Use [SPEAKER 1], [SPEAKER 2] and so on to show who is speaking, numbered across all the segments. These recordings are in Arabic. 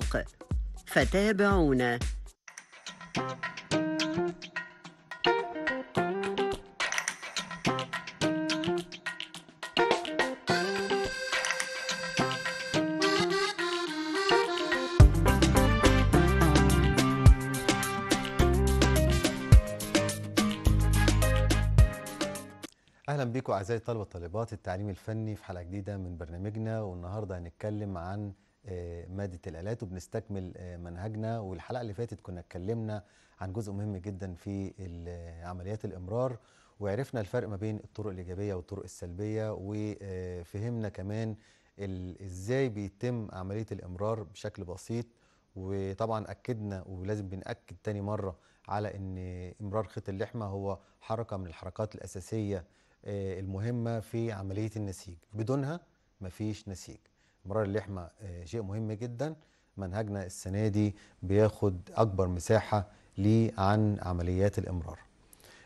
[SPEAKER 1] السوق فتابعونا اهلا بيكم اعزائي الطلبه والطالبات التعليم الفني في حلقه جديده من برنامجنا والنهارده هنتكلم عن آه، ماده الالات وبنستكمل آه، منهجنا والحلقه اللي فاتت كنا اتكلمنا عن جزء مهم جدا في آه، عمليات الامرار وعرفنا الفرق ما بين الطرق الايجابيه والطرق السلبيه وفهمنا كمان ازاي بيتم عمليه الامرار بشكل بسيط وطبعا اكدنا ولازم بناكد تاني مره على ان امرار خيط اللحمه هو حركه من الحركات الاساسيه المهمه في عمليه النسيج بدونها مفيش نسيج مرار اللحمه آه، شيء مهم جدا منهجنا السنه دي بياخد اكبر مساحه ليه عن عمليات الامرار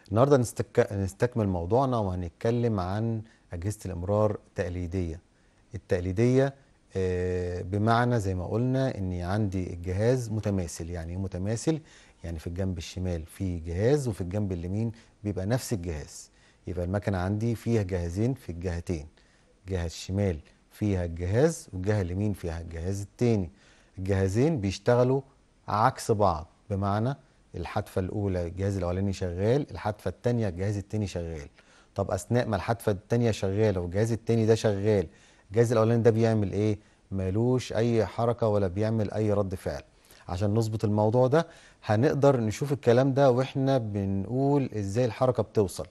[SPEAKER 1] النهارده نستك... نستكمل موضوعنا وهنتكلم عن اجهزه الامرار التقليديه التقليديه بمعنى زي ما قلنا ان عندي الجهاز متماثل يعني ايه متماثل يعني في الجنب الشمال في جهاز وفي الجنب اليمين بيبقى نفس الجهاز يبقى المكنه عندي فيها جهازين في الجهتين جهاز شمال فيها الجهاز والجهة اليمين فيها الجهاز التاني الجهازين بيشتغلوا عكس بعض بمعنى الحتفة الأولى الجهاز الأولاني شغال الحتفة التانية الجهاز التاني شغال طب أثناء ما الحتفة التانية شغالة والجهاز التاني ده شغال الجهاز الأولاني ده بيعمل إيه؟ مالوش أي حركة ولا بيعمل أي رد فعل عشان نظبط الموضوع ده هنقدر نشوف الكلام ده واحنا بنقول ازاي الحركة بتوصل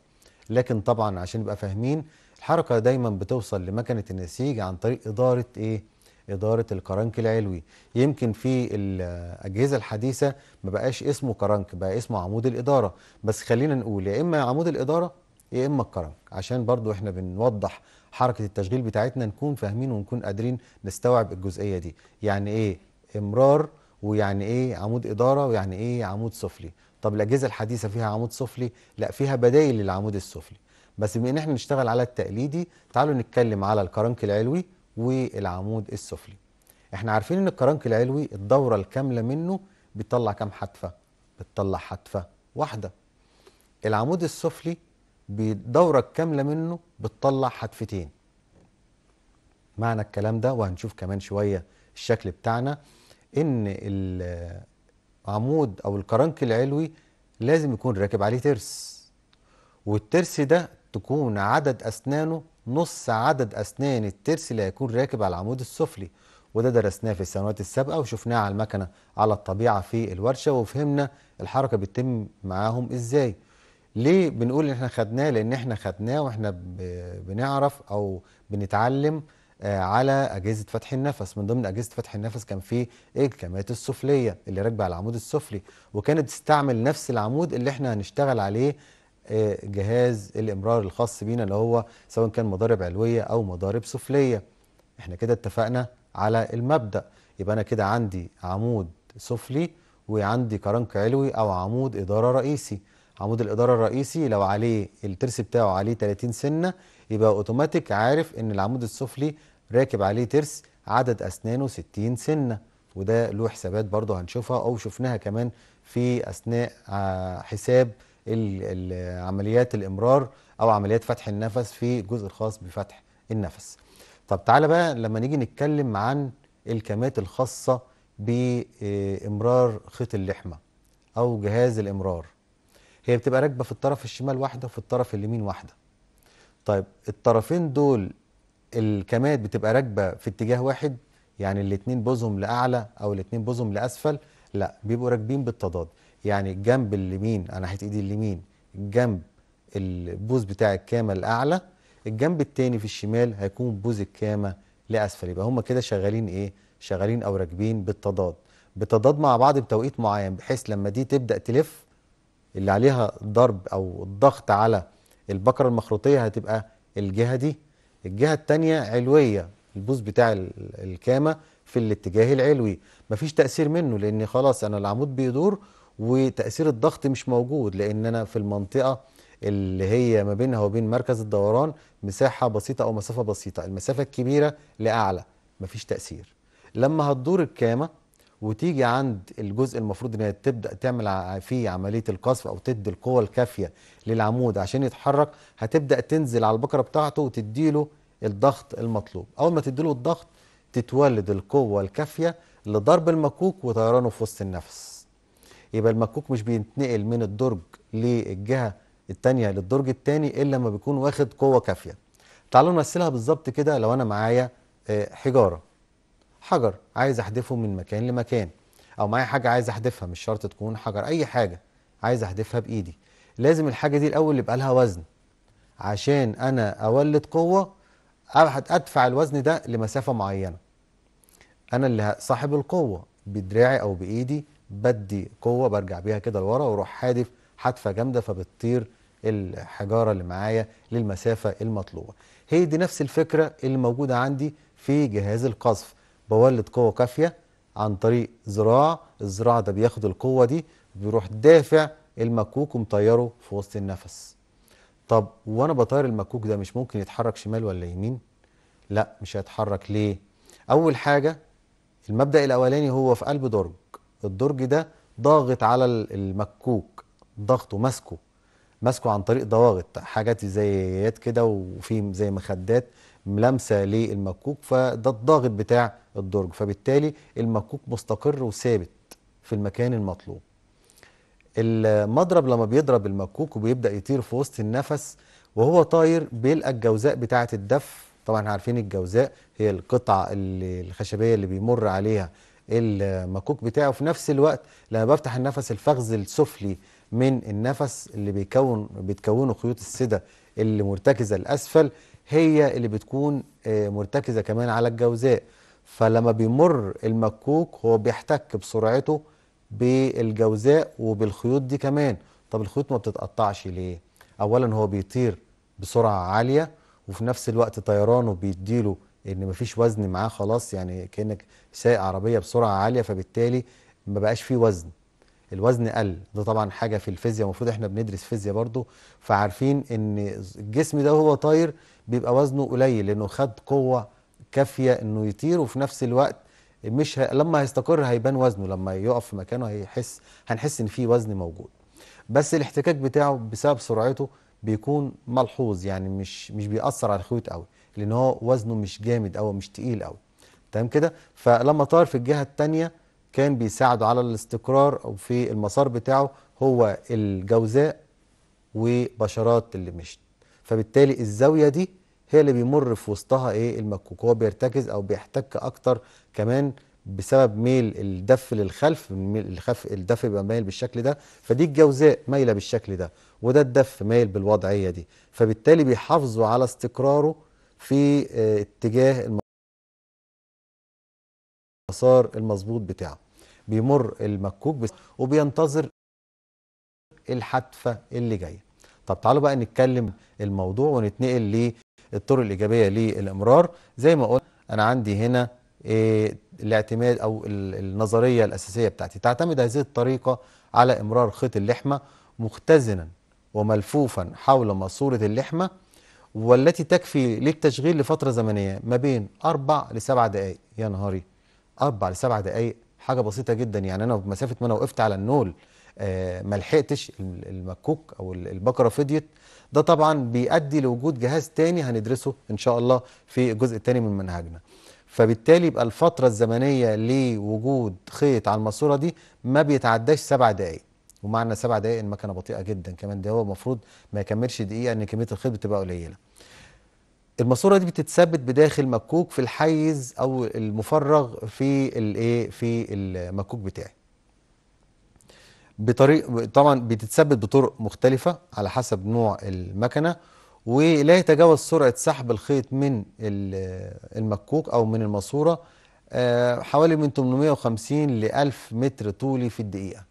[SPEAKER 1] لكن طبعا عشان نبقى فاهمين الحركه دايما بتوصل لمكنه النسيج عن طريق اداره ايه اداره الكرنك العلوي يمكن في الاجهزه الحديثه ما بقاش اسمه كرنك بقى اسمه عمود الاداره بس خلينا نقول يا اما عمود الاداره يا اما الكرنك عشان برضو احنا بنوضح حركه التشغيل بتاعتنا نكون فاهمين ونكون قادرين نستوعب الجزئيه دي يعني ايه امرار ويعني ايه عمود اداره ويعني ايه عمود سفلي طب الاجهزه الحديثه فيها عمود سفلي لا فيها بدائل للعمود السفلي بس بما ان احنا نشتغل على التقليدي تعالوا نتكلم على الكرنك العلوي والعمود السفلي احنا عارفين ان الكرنك العلوي الدوره الكامله منه بتطلع كام حتفه بتطلع حتفه واحده العمود السفلي بالدوره الكامله منه بتطلع حتفتين معنى الكلام ده وهنشوف كمان شويه الشكل بتاعنا ان العمود او الكرنك العلوي لازم يكون راكب عليه ترس والترس ده تكون عدد أسنانه نص عدد أسنان الترس اللي هيكون راكب على العمود السفلي وده درسناه في السنوات السابقة وشفناه على المكنة على الطبيعة في الورشة وفهمنا الحركة بتتم معاهم إزاي ليه بنقول ان احنا خدناه لان احنا خدناه واحنا بنعرف او بنتعلم آه، على اجهزه فتح النفس من ضمن اجهزه فتح النفس كان في ايه الكميات السفليه اللي راكبه على العمود السفلي وكانت تستعمل نفس العمود اللي احنا هنشتغل عليه جهاز الامرار الخاص بينا اللي هو سواء كان مضارب علويه او مضارب سفليه احنا كده اتفقنا على المبدا يبقى انا كده عندي عمود سفلي وعندي كرنك علوي او عمود اداره رئيسي عمود الاداره الرئيسي لو عليه الترس بتاعه عليه 30 سنه يبقى اوتوماتيك عارف ان العمود السفلي راكب عليه ترس عدد اسنانه 60 سنه وده له حسابات برضه هنشوفها او شفناها كمان في اثناء آه، حساب عمليات الامرار او عمليات فتح النفس في الجزء الخاص بفتح النفس طب تعالى بقى لما نيجي نتكلم عن الكمات الخاصة بإمرار خيط اللحمة أو جهاز الإمرار هي بتبقى راكبة في الطرف الشمال واحدة وفي الطرف اليمين واحدة طيب الطرفين دول الكمات بتبقى راكبة في اتجاه واحد يعني الاتنين بوزهم لأعلى أو الاتنين بوزهم لأسفل لا بيبقوا راكبين بالتضاد يعني الجنب اليمين على ناحيه ايدي اليمين الجنب البوز بتاع الكامه الاعلى الجنب التاني في الشمال هيكون بوز الكامه لاسفل يبقى هما كده شغالين ايه شغالين او راكبين بالتضاد بتضاد مع بعض بتوقيت معين بحيث لما دي تبدا تلف اللي عليها ضرب او الضغط على البكره المخروطيه هتبقى الجهه دي الجهه الثانيه علويه البوز بتاع الكامه في الاتجاه العلوي مفيش تاثير منه لان خلاص انا العمود بيدور وتاثير الضغط مش موجود لان انا في المنطقه اللي هي ما بينها وبين مركز الدوران مساحه بسيطه او مسافه بسيطه المسافه الكبيره لاعلى مفيش تاثير لما هتدور الكامه وتيجي عند الجزء المفروض ان هي تبدا تعمل فيه عمليه القصف او تدي القوه الكافيه للعمود عشان يتحرك هتبدا تنزل على البكره بتاعته وتديله الضغط المطلوب اول ما تديله الضغط تتولد القوه الكافيه لضرب المكوك وطيرانه في وسط النفس يبقى المكوك مش بيتنقل من الدرج للجهه الثانيه للدرج الثاني الا لما بيكون واخد قوه كافيه تعالوا نمثلها بالظبط كده لو انا معايا آه، حجاره حجر عايز احدفه من مكان لمكان او معايا حاجه عايز احدفها مش شرط تكون حجر اي حاجه عايز احدفها بايدي لازم الحاجه دي الاول يبقى لها وزن عشان انا اولد قوه ادفع الوزن ده لمسافه معينه انا اللي صاحب القوه بدراعي او بايدي بدي قوه برجع بيها كده لورا واروح حادف حادفه جامده فبتطير الحجاره اللي معايا للمسافه المطلوبه. هي دي نفس الفكره اللي موجوده عندي في جهاز القذف بولد قوه كافيه عن طريق زراع، الزراع ده بياخد القوه دي بيروح دافع المكوك ومطيره في وسط النفس. طب وانا بطير المكوك ده مش ممكن يتحرك شمال ولا يمين؟ لا مش هيتحرك ليه؟ اول حاجه المبدا الاولاني هو في قلب درج الدرج ده ضاغط على المكوك ضغطه ماسكه ماسكه عن طريق ضواغط حاجات زي يد كده وفي زي مخدات ملامسه للمكوك فده الضاغط بتاع الدرج فبالتالي المكوك مستقر وثابت في المكان المطلوب المضرب لما بيضرب المكوك وبيبدا يطير في وسط النفس وهو طاير بيلقى الجوزاء بتاعه الدف طبعا عارفين الجوزاء هي القطعه الخشبيه اللي بيمر عليها المكوك بتاعه في نفس الوقت لما بفتح النفس الفخذ السفلي من النفس اللي بيكون بتكونه خيوط السدة اللي مرتكزة الأسفل هي اللي بتكون آه، مرتكزة كمان على الجوزاء فلما بيمر المكوك هو بيحتك بسرعته بالجوزاء وبالخيوط دي كمان طب الخيوط ما بتتقطعش ليه؟ أولا هو بيطير بسرعة عالية وفي نفس الوقت طيرانه بيديله ان مفيش وزن معاه خلاص يعني كانك سايق عربيه بسرعه عاليه فبالتالي ما بقاش فيه وزن الوزن قل ده طبعا حاجه في الفيزياء المفروض احنا بندرس فيزياء برضه فعارفين ان الجسم ده وهو طاير بيبقى وزنه قليل لانه خد قوه كافيه انه يطير وفي نفس الوقت مش ه... لما هيستقر هيبان وزنه لما يقف في مكانه هيحس هنحس ان في وزن موجود بس الاحتكاك بتاعه بسبب سرعته بيكون ملحوظ يعني مش مش بيأثر على الخيوط قوي لان هو وزنه مش جامد او مش تقيل قوي تمام كده فلما طار في الجهه الثانيه كان بيساعده على الاستقرار او في المسار بتاعه هو الجوزاء وبشرات اللي مشت فبالتالي الزاويه دي هي اللي بيمر في وسطها ايه المكوك هو بيرتكز او بيحتك اكتر كمان بسبب ميل الدف للخلف الخف الدف بيبقى مايل بالشكل ده فدي الجوزاء مايله بالشكل ده وده الدف مايل بالوضعيه دي فبالتالي بيحافظوا على استقراره في آه، اتجاه المسار المظبوط بتاعه بيمر المكوك وبينتظر الحتفه اللي جايه طب تعالوا بقى نتكلم الموضوع ونتنقل للطرق الايجابيه للامرار زي ما قلنا انا عندي هنا إيه الاعتماد او النظريه الاساسيه بتاعتي تعتمد هذه الطريقه على امرار خيط اللحمه مختزنا وملفوفا حول ماسوره اللحمه والتي تكفي للتشغيل لفترة زمنية ما بين أربع لسبع دقائق يا نهاري أربع لسبع دقائق حاجة بسيطة جدا يعني أنا بمسافة ما أنا وقفت على النول آه ما لحقتش المكوك أو البكره فضيت ده طبعا بيؤدي لوجود جهاز تاني هندرسه إن شاء الله في الجزء التاني من منهجنا فبالتالي يبقى الفترة الزمنية لوجود خيط على الماسورة دي ما بيتعداش سبع دقائق ومعنا سبع دقائق المكنه بطيئه جدا كمان ده هو المفروض ما يكملش دقيقه ان كميه الخيط بتبقى قليله الماسوره دي بتتثبت بداخل مكوك في الحيز او المفرغ في الايه في المكوك بتاعي بطريق طبعا بتتثبت بطرق مختلفه على حسب نوع المكنه ولا يتجاوز سرعه سحب الخيط من المكوك او من الماسوره آه، حوالي من 850 ل 1000 متر طولي في الدقيقه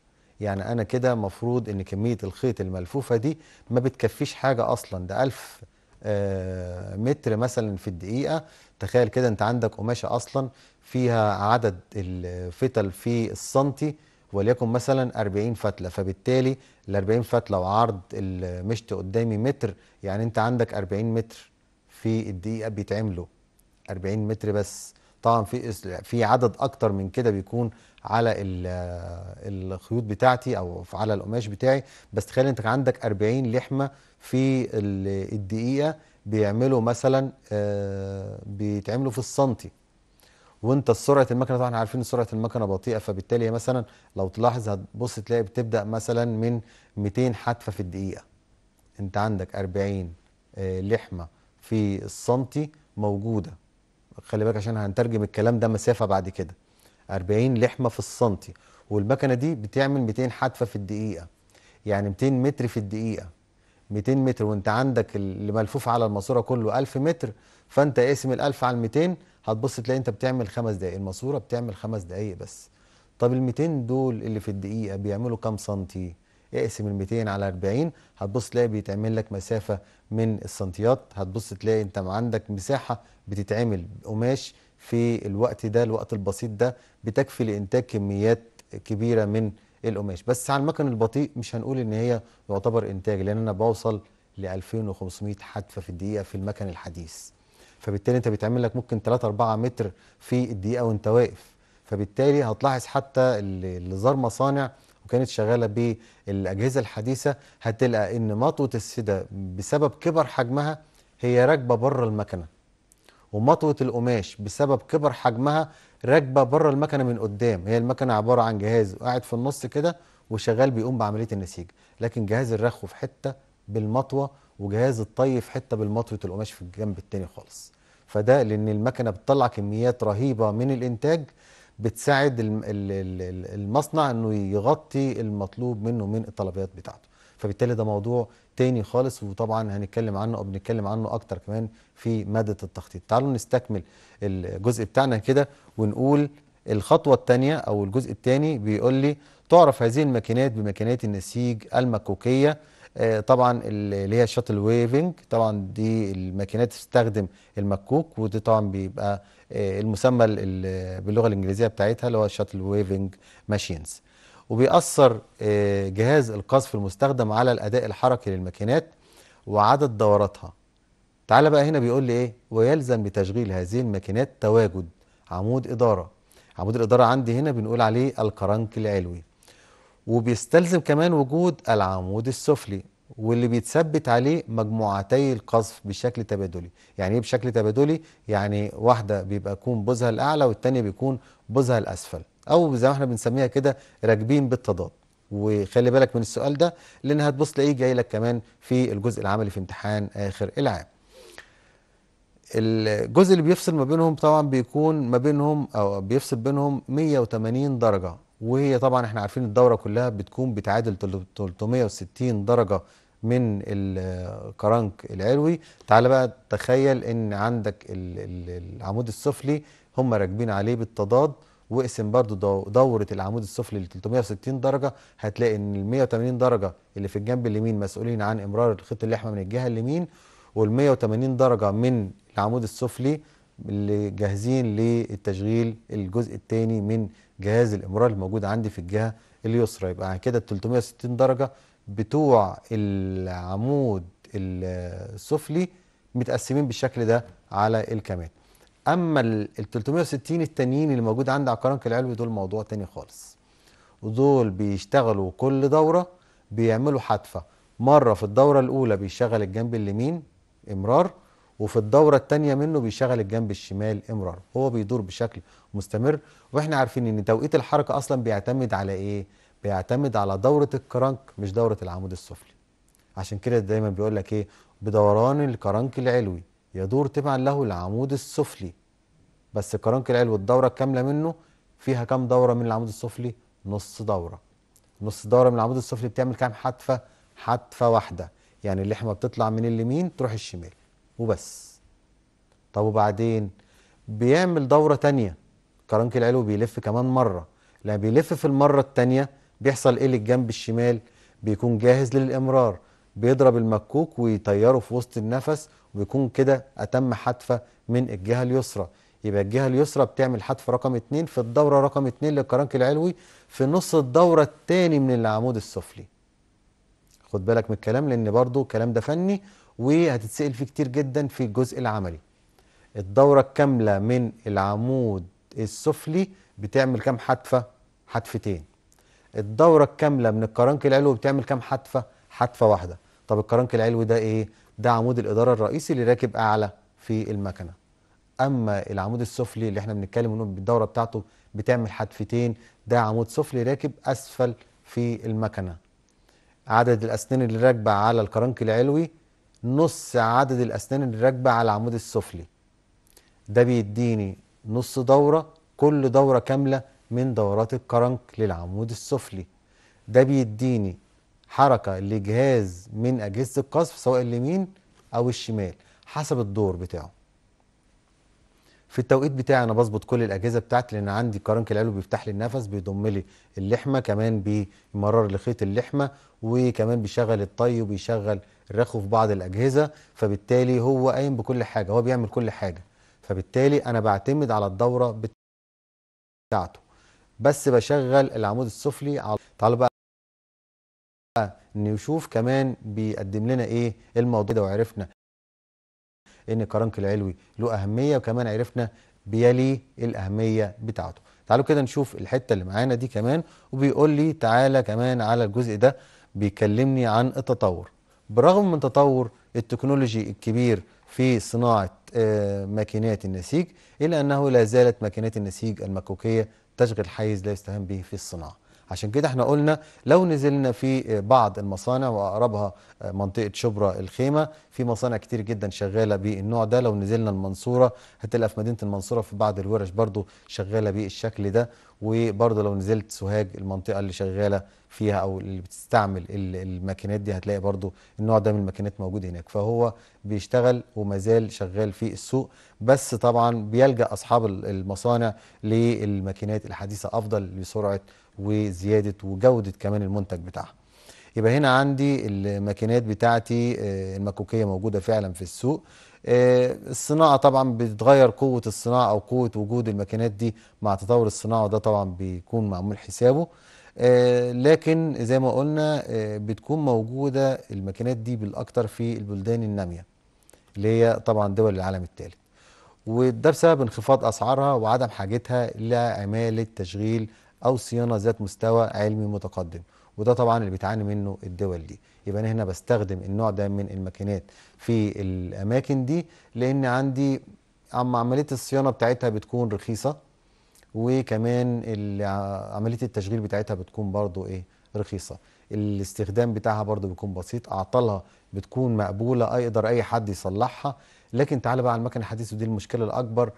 [SPEAKER 1] يعني أنا كده مفروض إن كمية الخيط الملفوفة دي ما بتكفيش حاجة أصلا ده 1000 آه، متر مثلا في الدقيقة تخيل كده أنت عندك قماشة أصلا فيها عدد الفتل في السنتي وليكن مثلا 40 فتله فبالتالي ال 40 فتله وعرض المشط قدامي متر يعني انت عندك 40 متر في الدقيقه بيتعملوا 40 متر بس طبعا في في عدد اكتر من كده بيكون على الخيوط بتاعتي او على القماش بتاعي بس تخيل انت عندك 40 لحمه في الدقيقه بيعملوا مثلا آه، بيتعملوا في السنتي وانت سرعه المكنه طبعا عارفين سرعه المكنه بطيئه فبالتالي مثلا لو تلاحظ هتبص تلاقي بتبدا مثلا من 200 حتفه في الدقيقه انت عندك 40 آه، لحمه في السنتي موجوده خلي بالك عشان هنترجم الكلام ده مسافه بعد كده 40 لحمه في السنتي والمكنه دي بتعمل 200 حدفه في الدقيقه يعني 200 متر في الدقيقه 200 متر وانت عندك اللي ملفوف على الماسوره كله 1000 متر فانت اقسم ال 1000 على ال 200 هتبص تلاقي انت بتعمل خمس دقائق الماسوره بتعمل خمس دقائق بس طب ال 200 دول اللي في الدقيقه بيعملوا كام سنتي اقسم ال 200 على 40 هتبص تلاقي بيتعمل لك مسافه من السنتيات هتبص تلاقي انت عندك مساحه بتتعمل قماش في الوقت ده الوقت البسيط ده بتكفي لإنتاج كميات كبيرة من القماش بس على المكن البطيء مش هنقول إن هي يعتبر إنتاج لأن أنا بوصل ل 2500 حدفة في الدقيقة في المكن الحديث فبالتالي أنت بيتعمل لك ممكن 3 4 متر في الدقيقة وأنت واقف فبالتالي هتلاحظ حتى اللي زار مصانع وكانت شغاله بالاجهزه الحديثه هتلقى ان مطوه السده بسبب كبر حجمها هي راكبه بره المكنه ومطوه القماش بسبب كبر حجمها راكبه بره المكنه من قدام هي المكنه عباره عن جهاز قاعد في النص كده وشغال بيقوم بعمليه النسيج لكن جهاز الرخو في حته بالمطوه وجهاز الطي في حته بالمطوه القماش في الجنب التاني خالص فده لان المكنه بتطلع كميات رهيبه من الانتاج بتساعد المصنع انه يغطي المطلوب منه من الطلبيات بتاعته فبالتالي ده موضوع تاني خالص وطبعا هنتكلم عنه او بنتكلم عنه اكتر كمان في ماده التخطيط تعالوا نستكمل الجزء بتاعنا كده ونقول الخطوه الثانيه او الجزء الثاني بيقول لي تعرف هذه الماكينات بماكينات النسيج المكوكيه آه، طبعا اللي هي الشاتل ويفنج طبعا دي الماكينات تستخدم المكوك ودي طبعا بيبقى آه، المسمى باللغه الانجليزيه بتاعتها اللي هو الشاتل ويفنج ماشينز وبيأثر آه، جهاز القذف المستخدم على الأداء الحركي للماكينات وعدد دوراتها تعالى بقى هنا بيقول لي إيه ويلزم بتشغيل هذه الماكينات تواجد عمود إدارة عمود الإدارة عندي هنا بنقول عليه الكرنك العلوي وبيستلزم كمان وجود العمود السفلي واللي بيتثبت عليه مجموعتي القذف بشكل تبادلي يعني ايه بشكل تبادلي يعني واحده بيبقى يكون بوزها الاعلى والتانيه بيكون بوزها الاسفل او زي ما احنا بنسميها كده راكبين بالتضاد وخلي بالك من السؤال ده لان هتبص تلاقيه جاي لك كمان في الجزء العملي في امتحان اخر العام الجزء اللي بيفصل ما بينهم طبعا بيكون ما بينهم او بيفصل بينهم 180 درجه وهي طبعا احنا عارفين الدوره كلها بتكون بتعادل 360 درجه من الكرنك العلوي تعال بقى تخيل ان عندك العمود السفلي هم راكبين عليه بالتضاد واقسم برضو دورة العمود السفلي ل 360 درجة هتلاقي ان ال 180 درجة اللي في الجنب اليمين مسؤولين عن امرار خيط اللحمة من الجهة اليمين وال 180 درجة من العمود السفلي اللي جاهزين للتشغيل الجزء الثاني من جهاز الامرار الموجود عندي في الجهة اليسرى يبقى كده ال 360 درجة بتوع العمود السفلي متقسمين بالشكل ده على الكمات اما ال 360 التانيين اللي موجود عند عقارنك العلوي دول موضوع تاني خالص ودول بيشتغلوا كل دوره بيعملوا حتفه مره في الدوره الاولى بيشغل الجنب اليمين امرار وفي الدوره الثانيه منه بيشغل الجنب الشمال امرار هو بيدور بشكل مستمر واحنا عارفين ان توقيت الحركه اصلا بيعتمد على ايه بيعتمد على دوره الكرنك مش دوره العمود السفلي عشان كده دايما بيقول لك ايه بدوران الكرنك العلوي يدور تبعا له العمود السفلي بس قرنك العلوي الدورة الكاملة منه فيها كام دورة من العمود السفلي؟ نص دورة نص دورة من العمود السفلي بتعمل كام حتفة؟ حتفة واحدة يعني اللحمة بتطلع من اليمين تروح الشمال وبس طب وبعدين بيعمل دورة تانية قرنك العلوي بيلف كمان مرة لما بيلف في المرة التانية بيحصل ايه للجنب الشمال؟ بيكون جاهز للإمرار بيضرب المكوك ويطيره في وسط النفس ويكون كده أتم حتفة من الجهة اليسرى يبقى الجهة اليسرى بتعمل حتف رقم 2 في الدورة رقم 2 للكرنك العلوي في نص الدورة الثاني من العمود السفلي خد بالك من الكلام لأن برضو الكلام ده فني وهتتسأل فيه كتير جدا في الجزء العملي الدورة الكاملة من العمود السفلي بتعمل كام حتفة؟ حتفتين الدورة الكاملة من الكرنك العلوي بتعمل كام حتفة؟ حتفه واحده طب الكرنك العلوي ده ايه ده عمود الاداره الرئيسي اللي راكب اعلى في المكنه اما العمود السفلي اللي احنا بنتكلم انه بالدوره بتاعته بتعمل حتفتين ده عمود سفلي راكب اسفل في المكنه عدد الاسنان اللي راكبه على الكرنك العلوي نص عدد الاسنان اللي راكبه على العمود السفلي ده بيديني نص دوره كل دوره كامله من دورات الكرنك للعمود السفلي ده بيديني حركة لجهاز من أجهزة القذف سواء اليمين أو الشمال حسب الدور بتاعه في التوقيت بتاعي أنا بظبط كل الأجهزة بتاعتي لأن عندي كرنك العلوي بيفتح لي النفس بيضم لي اللحمة كمان بيمرر لي خيط اللحمة وكمان بيشغل الطي وبيشغل الرخو في بعض الأجهزة فبالتالي هو قايم بكل حاجة هو بيعمل كل حاجة فبالتالي أنا بعتمد على الدورة بتاعته بس بشغل العمود السفلي على تعالوا بقى نشوف كمان بيقدم لنا ايه الموضوع ده وعرفنا ان كرنك العلوي له اهميه وكمان عرفنا بيلي الاهميه بتاعته تعالوا كده نشوف الحته اللي معانا دي كمان وبيقول لي تعالى كمان على الجزء ده بيكلمني عن التطور برغم من تطور التكنولوجي الكبير في صناعه آه، ماكينات النسيج الا انه لا زالت ماكينات النسيج المكوكيه تشغل حيز لا يستهان به في الصناعه عشان كده احنا قلنا لو نزلنا في بعض المصانع واقربها آه، منطقه شبرا الخيمه في مصانع كتير جدا شغاله بالنوع ده لو نزلنا المنصوره هتلاقي في مدينه المنصوره في بعض الورش برضو شغاله بالشكل ده وبرضو لو نزلت سوهاج المنطقه اللي شغاله فيها او اللي بتستعمل الماكينات دي هتلاقي برضو النوع ده من الماكينات موجود هناك فهو بيشتغل ومازال شغال في السوق بس طبعا بيلجا اصحاب المصانع للماكينات الحديثه افضل لسرعه وزياده وجوده كمان المنتج بتاعها يبقى هنا عندي الماكينات بتاعتي آه، المكوكيه موجوده فعلا في السوق آه، الصناعه طبعا بتتغير قوه الصناعه او قوه وجود الماكينات دي مع تطور الصناعه وده طبعا بيكون معمول حسابه آه، لكن زي ما قلنا بتكون موجوده الماكينات دي بالاكثر في البلدان الناميه اللي هي طبعا دول العالم الثالث وده بسبب انخفاض اسعارها وعدم حاجتها لعماله تشغيل او صيانه ذات مستوى علمي متقدم وده طبعا اللي بتعاني منه الدول دي يبقى انا هنا بستخدم النوع ده من الماكينات في الاماكن دي لان عندي اما عمليه الصيانه بتاعتها بتكون رخيصه وكمان عمليه التشغيل بتاعتها بتكون برضو ايه رخيصه الاستخدام بتاعها برضو بيكون بسيط اعطالها بتكون مقبوله اقدر اي حد يصلحها لكن تعالى بقى على المكنه الحديثه ودي المشكله الاكبر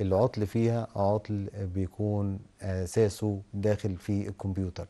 [SPEAKER 1] العطل فيها عطل بيكون اساسه داخل في الكمبيوتر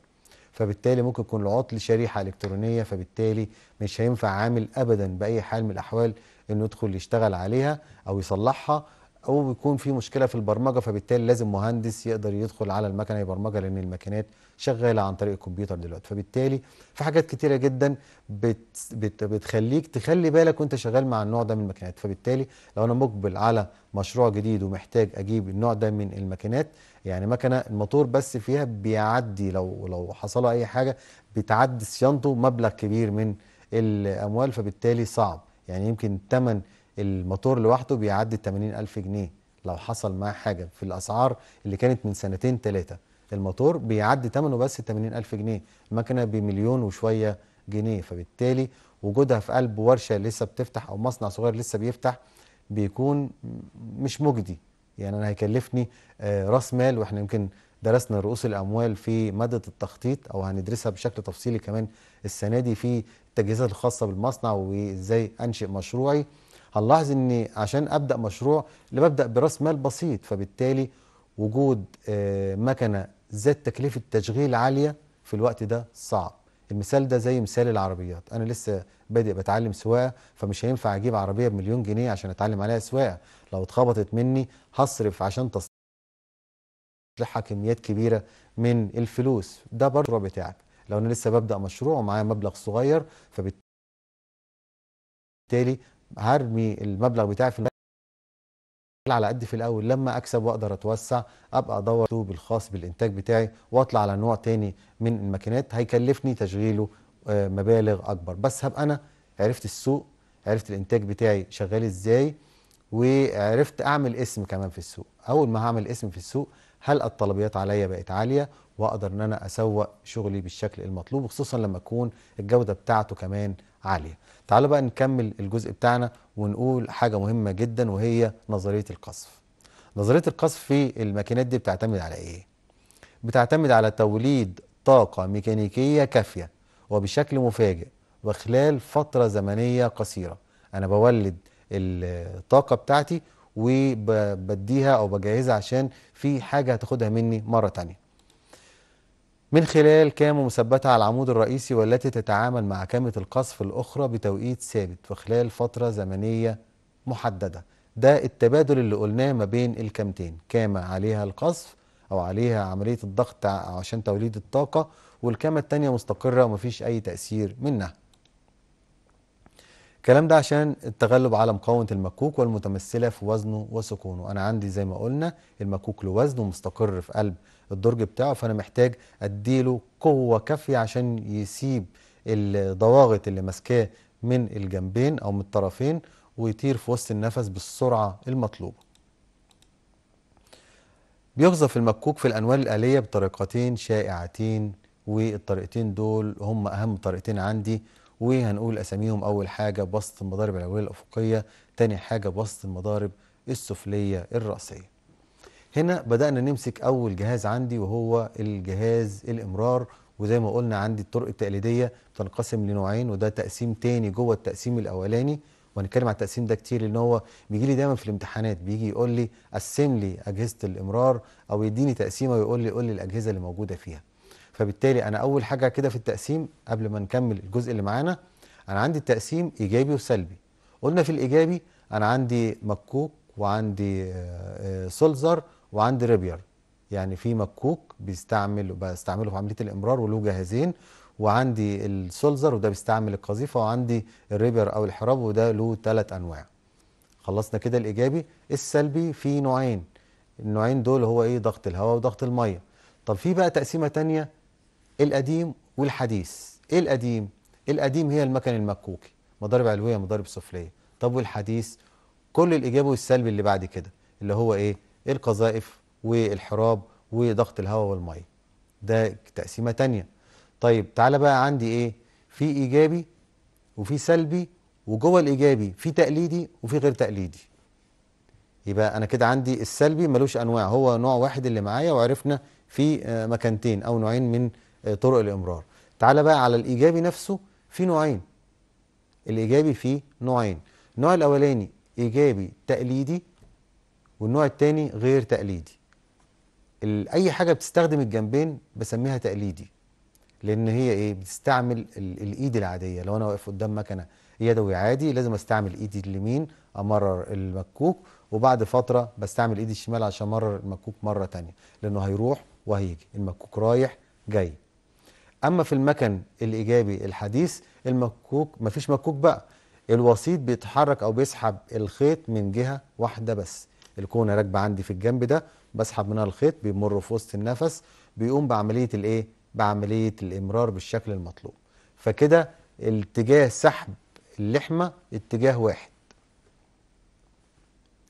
[SPEAKER 1] فبالتالي ممكن يكون العطل شريحه الكترونيه فبالتالي مش هينفع عامل ابدا باي حال من الاحوال انه يدخل يشتغل عليها او يصلحها او بيكون في مشكله في البرمجه فبالتالي لازم مهندس يقدر يدخل على المكنه يبرمجها لان المكنات شغاله عن طريق الكمبيوتر دلوقتي فبالتالي في حاجات كتيره جدا بت بت بتخليك تخلي بالك وانت شغال مع النوع ده من المكنات فبالتالي لو انا مقبل على مشروع جديد ومحتاج اجيب النوع ده من المكنات يعني مكنه الموتور بس فيها بيعدي لو لو حصل اي حاجه بتعدي صيانته مبلغ كبير من الاموال فبالتالي صعب يعني يمكن ثمن الموتور لوحده بيعدي ال ألف جنيه لو حصل معاه حاجة في الأسعار اللي كانت من سنتين ثلاثة الموتور بيعدي ثمنه بس ال ألف جنيه المكنة بمليون وشوية جنيه فبالتالي وجودها في قلب ورشة لسه بتفتح أو مصنع صغير لسه بيفتح بيكون مش مجدي يعني أنا هيكلفني آه، راس مال وإحنا يمكن درسنا رؤوس الأموال في مادة التخطيط أو هندرسها بشكل تفصيلي كمان السنة دي في التجهيزات الخاصة بالمصنع وإزاي أنشئ مشروعي هنلاحظ ان عشان ابدا مشروع اللي ببدا براس مال بسيط فبالتالي وجود آه، مكنه ذات تكلفه تشغيل عاليه في الوقت ده صعب المثال ده زي مثال العربيات انا لسه بادئ بتعلم سواقه فمش هينفع اجيب عربيه بمليون جنيه عشان اتعلم عليها سواقه لو اتخبطت مني هصرف عشان تصلحها كميات كبيره من الفلوس ده برضه بتاعك لو انا لسه ببدا مشروع ومعايا مبلغ صغير فبالتالي هرمي المبلغ بتاعي في على قد في الاول لما اكسب واقدر اتوسع ابقى ادور اسلوب الخاص بالانتاج بتاعي واطلع على نوع تاني من الماكينات هيكلفني تشغيله آه، مبالغ اكبر بس هبقى انا عرفت السوق عرفت الانتاج بتاعي شغال ازاي وعرفت اعمل اسم كمان في السوق اول ما هعمل اسم في السوق هل الطلبيات عليا بقت عاليه واقدر ان انا اسوق شغلي بالشكل المطلوب خصوصا لما تكون الجوده بتاعته كمان عاليه تعالوا بقى نكمل الجزء بتاعنا ونقول حاجه مهمه جدا وهي نظريه القصف نظريه القصف في الماكينات دي بتعتمد على ايه بتعتمد على توليد طاقه ميكانيكيه كافيه وبشكل مفاجئ وخلال فتره زمنيه قصيره انا بولد الطاقه بتاعتي وبديها او بجهزها عشان في حاجه هتاخدها مني مره تانية من خلال كام مثبته على العمود الرئيسي والتي تتعامل مع كامه القصف الاخرى بتوقيت ثابت وخلال فتره زمنيه محدده ده التبادل اللي قلناه ما بين الكامتين كامه عليها القصف او عليها عمليه الضغط عشان توليد الطاقه والكامه التانية مستقره ومفيش اي تاثير منها الكلام ده عشان التغلب على مقاومة المكوك والمتمثلة في وزنه وسكونه أنا عندي زي ما قلنا المكوك له وزن مستقر في قلب الدرج بتاعه فأنا محتاج أديله قوة كافية عشان يسيب الضواغط اللي ماسكاه من الجنبين أو من الطرفين ويطير في وسط النفس بالسرعة المطلوبة بيقذف المكوك في الأنوال الآلية بطريقتين شائعتين والطريقتين دول هم أهم طريقتين عندي وهنقول اساميهم اول حاجه بسط المضارب العلويه الافقيه تاني حاجه بسط المضارب السفليه الراسيه هنا بدانا نمسك اول جهاز عندي وهو الجهاز الامرار وزي ما قلنا عندي الطرق التقليديه بتنقسم لنوعين وده تقسيم تاني جوه التقسيم الاولاني وهنتكلم على التقسيم ده كتير لان هو بيجي لي دايما في الامتحانات بيجي يقول لي قسم لي اجهزه الامرار او يديني تقسيمه ويقول لي قول لي الاجهزه اللي موجوده فيها فبالتالي انا اول حاجه كده في التقسيم قبل ما نكمل الجزء اللي معانا انا عندي التقسيم ايجابي وسلبي قلنا في الايجابي انا عندي مكوك وعندي سولزر آه، آه، وعندي ريبير يعني في مكوك بيستعمل بستعمله في عمليه الامرار وله جهازين وعندي السولزر وده بيستعمل القذيفه وعندي الريبير او الحراب وده له ثلاث انواع خلصنا كده الايجابي السلبي في نوعين النوعين دول هو ايه ضغط الهواء وضغط الميه طب في بقى تقسيمه ثانيه القديم والحديث ايه القديم القديم هي المكن المكوكي مضارب علويه مضارب سفليه طب والحديث كل الايجابي والسلبي اللي بعد كده اللي هو ايه القذائف والحراب وضغط الهواء والميه ده تقسيمه تانية طيب تعالى بقى عندي ايه في ايجابي وفي سلبي وجوه الايجابي في تقليدي وفي غير تقليدي يبقى انا كده عندي السلبي ملوش انواع هو نوع واحد اللي معايا وعرفنا في آه، مكانتين او نوعين من آه، طرق الامرار تعال بقى على الايجابي نفسه في نوعين الايجابي فيه نوعين النوع الاولاني ايجابي تقليدي والنوع الثاني غير تقليدي اي حاجه بتستخدم الجنبين بسميها تقليدي لان هي ايه بتستعمل الايد العاديه لو انا واقف قدام مكنه يدوي عادي لازم استعمل ايدي اليمين امرر المكوك وبعد فتره بستعمل ايدي الشمال عشان امرر المكوك مره تانية لانه هيروح وهيجي المكوك رايح جاي أما في المكن الإيجابي الحديث المكوك مفيش مكوك بقى الوسيط بيتحرك أو بيسحب الخيط من جهة واحدة بس الكونة راكبة عندي في الجنب ده بسحب منها الخيط بيمر في وسط النفس بيقوم بعملية الإيه؟ بعملية الإمرار بالشكل المطلوب فكده اتجاه سحب اللحمة اتجاه واحد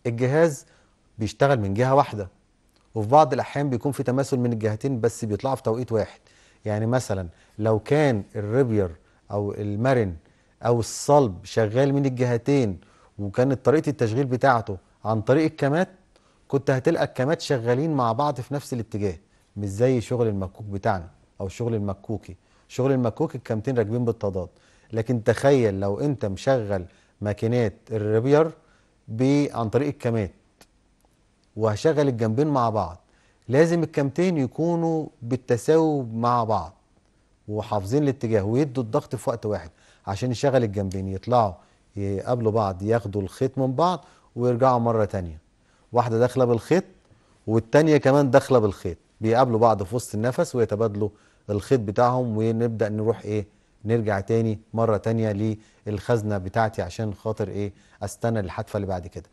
[SPEAKER 1] الجهاز بيشتغل من جهة واحدة وفي بعض الأحيان بيكون في تماثل من الجهتين بس بيطلعوا في توقيت واحد يعني مثلا لو كان الريبير او المرن او الصلب شغال من الجهتين وكانت طريقه التشغيل بتاعته عن طريق الكمات كنت هتلقى الكمات شغالين مع بعض في نفس الاتجاه مش زي شغل المكوك بتاعنا او شغل المكوكي شغل المكوك الكامتين راكبين بالتضاد لكن تخيل لو انت مشغل ماكينات الريبير عن طريق الكمات وهشغل الجنبين مع بعض لازم الكامتين يكونوا بالتساوي مع بعض وحافظين الاتجاه ويدوا الضغط في وقت واحد عشان يشغل الجنبين يطلعوا يقابلوا بعض ياخدوا الخيط من بعض ويرجعوا مرة تانية واحدة داخلة بالخيط والتانية كمان داخلة بالخيط بيقابلوا بعض في وسط النفس ويتبادلوا الخيط بتاعهم ونبدأ نروح ايه نرجع تاني مرة تانية للخزنة بتاعتي عشان خاطر ايه استنى الحتفة اللي بعد كده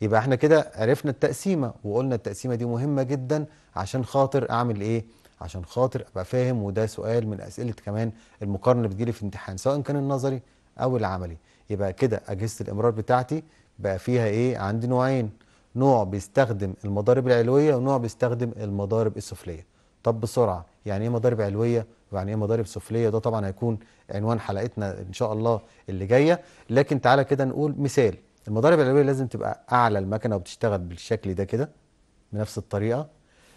[SPEAKER 1] يبقى احنا كده عرفنا التقسيمه وقلنا التقسيمه دي مهمه جدا عشان خاطر اعمل ايه عشان خاطر ابقى فاهم وده سؤال من اسئله كمان المقارنه اللي بتجيلي في الامتحان سواء كان النظري او العملي يبقى كده اجهزه الامرار بتاعتي بقى فيها ايه عندي نوعين نوع بيستخدم المضارب العلويه ونوع بيستخدم المضارب السفليه طب بسرعه يعني ايه مضارب علويه ويعني ايه مضارب سفليه ده طبعا هيكون عنوان حلقتنا ان شاء الله اللي جايه لكن تعالى كده نقول مثال المضارب العلويه لازم تبقى اعلى المكنه وبتشتغل بالشكل ده كده بنفس الطريقه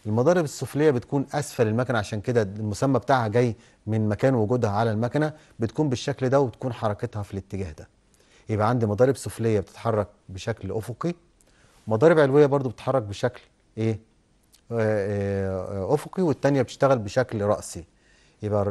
[SPEAKER 1] المضارب السفليه بتكون اسفل المكنه عشان كده المسمى بتاعها جاي من مكان وجودها على المكنه بتكون بالشكل ده وبتكون حركتها في الاتجاه ده يبقى عندي مضارب سفليه بتتحرك بشكل افقي مضارب علويه برضو بتتحرك بشكل ايه آه، آه، افقي والتانية بتشتغل بشكل راسي يبقى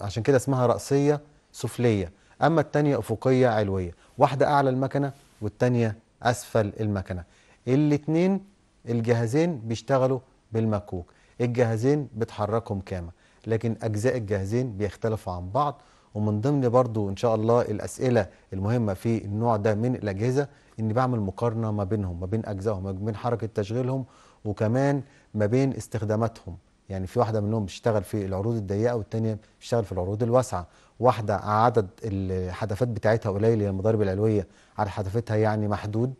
[SPEAKER 1] عشان كده اسمها راسيه سفليه أما التانية أفقية علوية واحدة أعلى المكنة والتانية أسفل المكنة الاتنين الجهازين بيشتغلوا بالمكوك الجهازين بتحركهم كاما لكن أجزاء الجهازين بيختلفوا عن بعض ومن ضمن برضو إن شاء الله الأسئلة المهمة في النوع ده من الأجهزة إني بعمل مقارنة ما بينهم ما بين أجزائهم ما بين حركة تشغيلهم وكمان ما بين استخداماتهم يعني في واحده منهم بتشتغل في العروض الضيقه والثانيه بتشتغل في العروض الواسعه واحده عدد الحدفات بتاعتها قليل يعني المضارب العلويه على حدفتها يعني محدود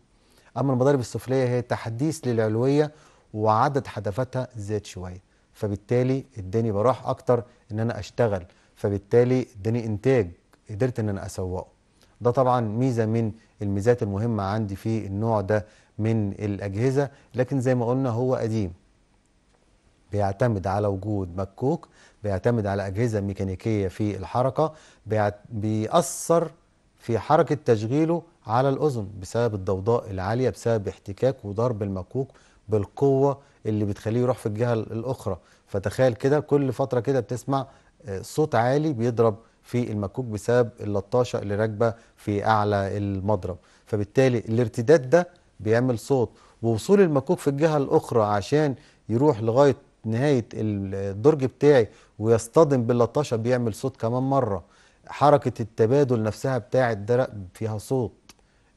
[SPEAKER 1] اما المضارب السفليه هي تحديث للعلويه وعدد حدفاتها زاد شويه فبالتالي اداني براح اكتر ان انا اشتغل فبالتالي اداني انتاج قدرت ان انا اسوقه ده طبعا ميزه من الميزات المهمه عندي في النوع ده من الاجهزه لكن زي ما قلنا هو قديم بيعتمد على وجود مكوك بيعتمد على أجهزة ميكانيكية في الحركة بيأثر في حركة تشغيله على الأذن بسبب الضوضاء العالية بسبب احتكاك وضرب المكوك بالقوة اللي بتخليه يروح في الجهة الأخرى فتخيل كده كل فترة كده بتسمع آه، صوت عالي بيضرب في المكوك بسبب اللطاشة اللي راكبة في أعلى المضرب فبالتالي الارتداد ده بيعمل صوت ووصول المكوك في الجهة الأخرى عشان يروح لغاية نهايه الدرج بتاعي ويصطدم باللطاشه بيعمل صوت كمان مره حركه التبادل نفسها بتاع الدرق فيها صوت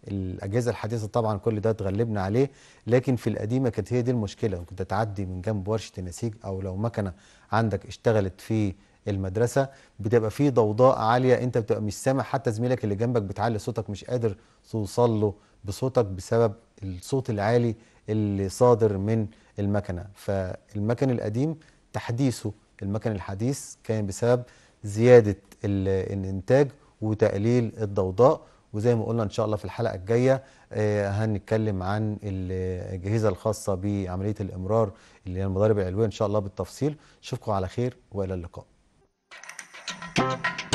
[SPEAKER 1] الاجهزه الحديثه طبعا كل ده اتغلبنا عليه لكن في القديمه كانت هي دي المشكله كنت تعدي من جنب ورشه النسيج او لو مكنه عندك اشتغلت في المدرسه بتبقى في ضوضاء عاليه انت بتبقى مش سامع حتى زميلك اللي جنبك بتعلي صوتك مش قادر توصل له بصوتك بسبب الصوت العالي اللي صادر من المكنة فالمكن القديم تحديثه المكن الحديث كان بسبب زيادة الانتاج وتقليل الضوضاء وزي ما قلنا ان شاء الله في الحلقه الجايه آه، هنتكلم عن الاجهزه الخاصه بعمليه الامرار اللي هي المضارب العلويه ان شاء الله بالتفصيل اشوفكم على خير والى اللقاء.